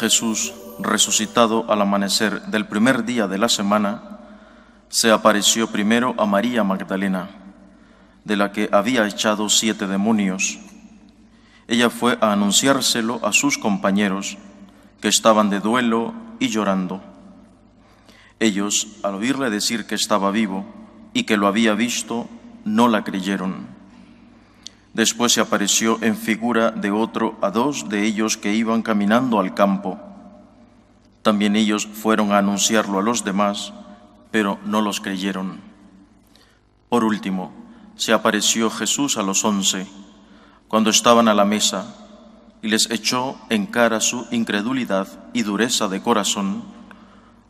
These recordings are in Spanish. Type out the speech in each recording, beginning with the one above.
Jesús, resucitado al amanecer del primer día de la semana, se apareció primero a María Magdalena, de la que había echado siete demonios. Ella fue a anunciárselo a sus compañeros, que estaban de duelo y llorando. Ellos, al oírle decir que estaba vivo y que lo había visto, no la creyeron. Después se apareció en figura de otro a dos de ellos que iban caminando al campo. También ellos fueron a anunciarlo a los demás, pero no los creyeron. Por último, se apareció Jesús a los once, cuando estaban a la mesa, y les echó en cara su incredulidad y dureza de corazón,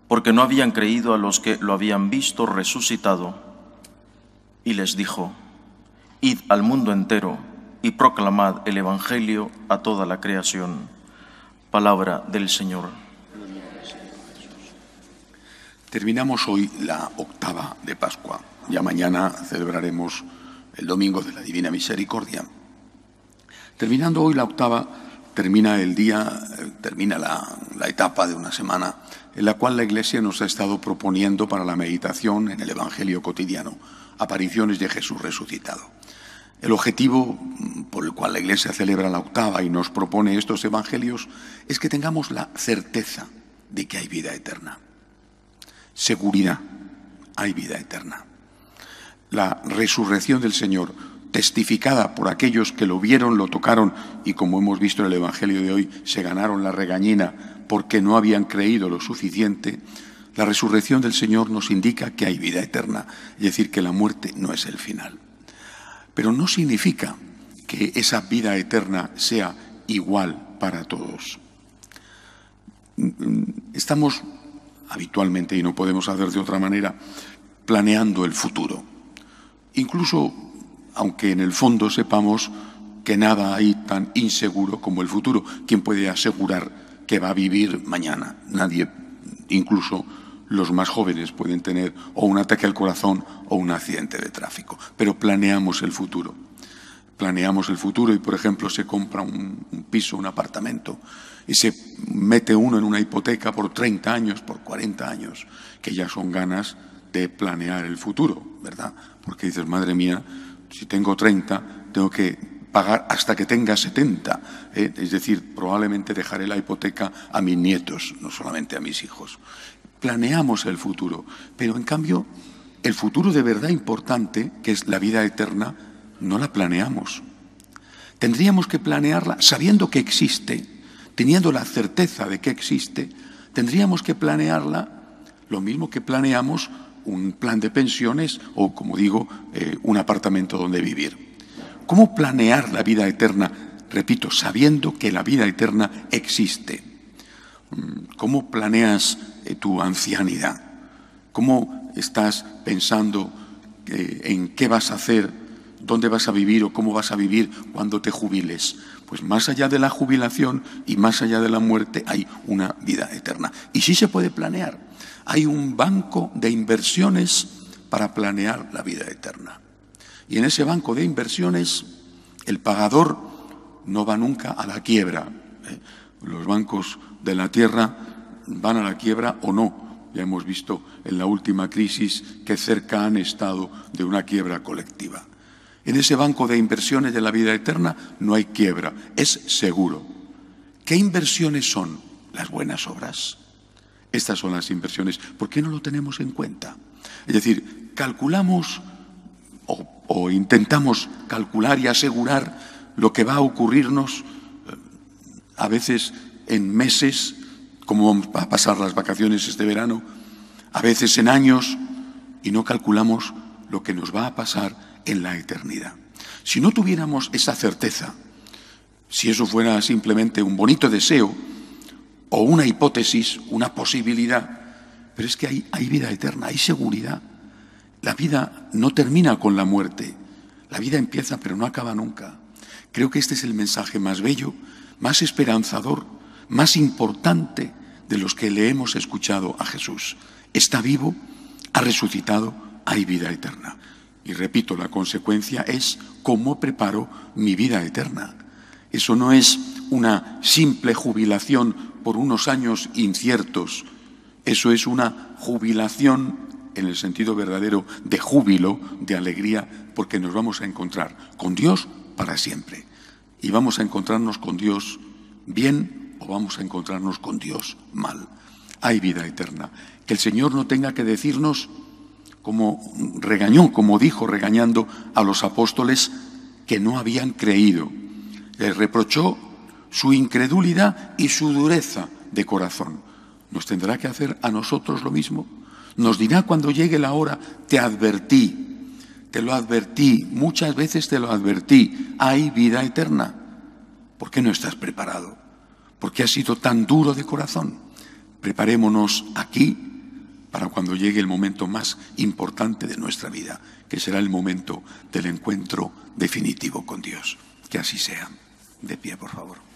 porque no habían creído a los que lo habían visto resucitado, y les dijo, Id al mundo entero y proclamad el Evangelio a toda la creación. Palabra del Señor. Terminamos hoy la octava de Pascua. Ya mañana celebraremos el Domingo de la Divina Misericordia. Terminando hoy la octava, termina el día, eh, termina la, la etapa de una semana en la cual la Iglesia nos ha estado proponiendo para la meditación en el Evangelio cotidiano, apariciones de Jesús resucitado. El objetivo por el cual la Iglesia celebra la octava y nos propone estos evangelios es que tengamos la certeza de que hay vida eterna. Seguridad, hay vida eterna. La resurrección del Señor, testificada por aquellos que lo vieron, lo tocaron y como hemos visto en el Evangelio de hoy, se ganaron la regañina porque no habían creído lo suficiente, la resurrección del Señor nos indica que hay vida eterna, es decir, que la muerte no es el final. Pero no significa que esa vida eterna sea igual para todos. Estamos habitualmente, y no podemos hacer de otra manera, planeando el futuro. Incluso aunque en el fondo sepamos que nada hay tan inseguro como el futuro. ¿Quién puede asegurar que va a vivir mañana? Nadie, incluso los más jóvenes pueden tener o un ataque al corazón o un accidente de tráfico. Pero planeamos el futuro. Planeamos el futuro y, por ejemplo, se compra un, piso, un apartamento y se mete uno en una hipoteca por 30 años, por 40 años, que ya son ganas de planear el futuro, ¿verdad? Porque dices, madre mía, si tengo 30, tengo que pagar hasta que tenga 70. ¿eh? Es decir, probablemente dejaré la hipoteca a mis nietos, no solamente a mis hijos planeamos el futuro, pero en cambio el futuro de verdad importante, que es la vida eterna, no la planeamos. Tendríamos que planearla sabiendo que existe, teniendo la certeza de que existe, tendríamos que planearla lo mismo que planeamos un plan de pensiones o, como digo, eh, un apartamento donde vivir. ¿Cómo planear la vida eterna? Repito, sabiendo que la vida eterna existe. Mm, ¿Cómo planeas eh, tu ancianidad? ¿Cómo estás pensando eh, en qué vas a hacer, dónde vas a vivir o cómo vas a vivir cuando te jubiles? Pues más allá de la jubilación y más allá de la muerte hay una vida eterna. Y sí se puede planear. Hay un banco de inversiones para planear la vida eterna. Y en ese banco de inversiones el pagador no va nunca a la quiebra. ¿eh? Los bancos de la tierra van a la quiebra o no. Ya hemos visto en la última crisis que cerca han estado de una quiebra colectiva. En ese banco de inversiones de la vida eterna no hay quiebra, es seguro. ¿Qué inversiones son las buenas obras? Estas son las inversiones. ¿Por qué no lo tenemos en cuenta? Es decir, calculamos o, intentamos calcular y asegurar lo que va a ocurrirnos eh, a veces en meses cómo vamos a pasar las vacaciones este verano, a veces en años, y no calculamos lo que nos va a pasar en la eternidad. Si no tuviéramos esa certeza, si eso fuera simplemente un bonito deseo o una hipótesis, una posibilidad, pero es que hay, hay vida eterna, hay seguridad. La vida no termina con la muerte, la vida empieza pero no acaba nunca. Creo que este es el mensaje más bello, más esperanzador, más importante de los que le hemos escuchado a Jesús. Está vivo, ha resucitado, hay vida eterna. Y repito, la consecuencia es cómo preparo mi vida eterna. Eso no es una simple jubilación por unos años inciertos. Eso es una jubilación en el sentido verdadero de júbilo, de alegría, porque nos vamos a encontrar con Dios para siempre. Y vamos a encontrarnos con Dios bien vamos a encontrarnos con Dios mal. Hay vida eterna. Que el Señor no tenga que decirnos, como regañó, como dijo regañando a los apóstoles que no habían creído. Les reprochó su incredulidad y su dureza de corazón. ¿Nos tendrá que hacer a nosotros lo mismo? Nos dirá cuando llegue la hora, te advertí, te lo advertí, muchas veces te lo advertí, hay vida eterna. ¿Por qué no estás preparado? porque ha sido tan duro de corazón. Preparémonos aquí para cuando llegue el momento más importante de nuestra vida, que será el momento del encuentro definitivo con Dios. Que así sea. De pie, por favor.